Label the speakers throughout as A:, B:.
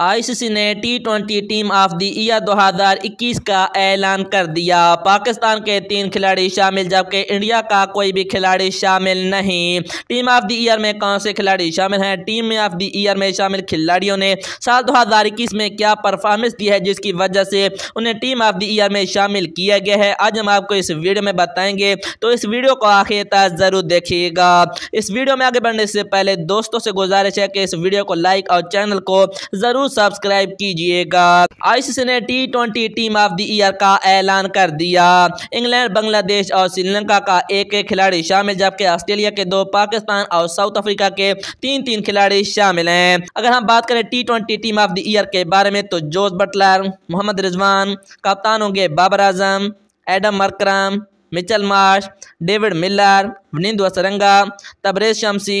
A: ICC ने T twenty team of the year 2021 का ऐलान कर दिया पाकिस्तान के तीन खिलाड़ी शामिल जबकि इंडिया का कोई भी खिलाड़ी शामिल नहीं टीम ऑफ द ईयर में कौन से खिलाड़ी शामिल हैं टीम ऑफ द ईयर में शामिल खिलाड़ियों ने साल 2021 में क्या परफॉर्मेंस दी है जिसकी वजह से उन्हें टीम ऑफ द ईयर में शामिल किया गया है आज हम आपको इस वीडियो में बताएंगे तो इस वीडियो को आखिर तक ज़रूर देखिएगा इस वीडियो में आगे बढ़ने से पहले दोस्तों से गुजारिश है कि इस वीडियो को लाइक और चैनल को ज़रूर जरूर सब्सक्राइब कीजिएगा आईसीसी ने T twenty team of the year का ऐलान कर दिया इंग्लैंड बांग्लादेश और श्रीलंका का एक एक खिलाड़ी शामिल जबकि ऑस्ट्रेलिया के दो पाकिस्तान और साउथ अफ्रीका के तीन तीन खिलाड़ी शामिल हैं अगर हम बात करें T twenty team of the year के बारे में तो जोस बटलर मोहम्मद रिजवान कप्तान होंगे Babar Azam Adam Markram Mitchell Marsh David Miller Wanindu Hasaranga Tabraiz Shamsi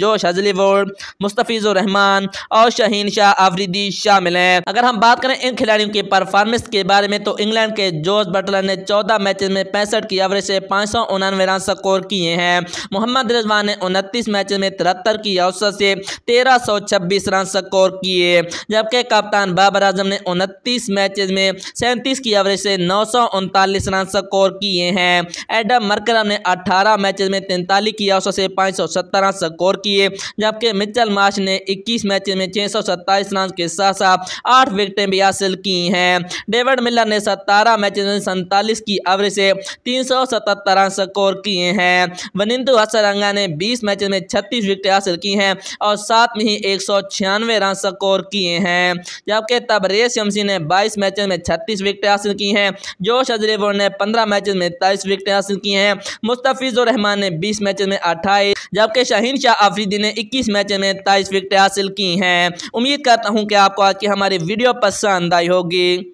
A: Josh Hazlewood मुस्तफ़ीज़ुररहमान और शहीन शाह आफरीदी शामिल हैं अगर हम बात करें इन खिलाड़ियों की परफॉर्मेंस के बारे में तो इंग्लैंड के जोस बटलर ने 14 मैच में पैंसठ की एवरेज से पाँच सौ उनानवे रन स्कोर किए हैं मोहम्मद रिजवान ने उनतीस मैच में तिहत्तर की औसत से तेरह सौ छब्बीस रन स्कोर किए जबकि कप्तान बाबर आजम ने उनतीस मैच में सैंतीस की एवरेज से नौ सौ उनतालीस रन स्कोर किए हैं एडम मरकरम ने अठारह मैच में तैंतालीस की औसत से पाँच सौ सत्तर रन स्कोर किए जबकि मिचल मार्च ने इक्कीस मैच में छः सौ सत्ताईस रन के साथ साथ आठ विकटें भी हासिल की हैं डेविड मिलर ने सतारह मैच में सैंतालीस की एवरेज से तीन सौ सतहत्तर रन स्कोर किए हैं वनिंदु हसरंगा ने बीस मैच में छत्तीस विकटें हासिल की हैं और साथ में ही एक सौ छियानवे रन स्कोर किए हैं जबकि तबरेज शमसी ने बाईस मैच में छत्तीस विकटें हासिल की हैं जोश अजरेवर ने पंद्रह मैच में तेईस विकटें हासिल की हैं मुस्तफ़ीज़ुर रहमान ने 20 मैचेस में 28 जबकि शाहीन शाह आफरीदी ने 21 मैचेस में तेईस विकटें हासिल की हैं उम्मीद करता हूं कि आपको आज की हमारी वीडियो पसंद आई होगी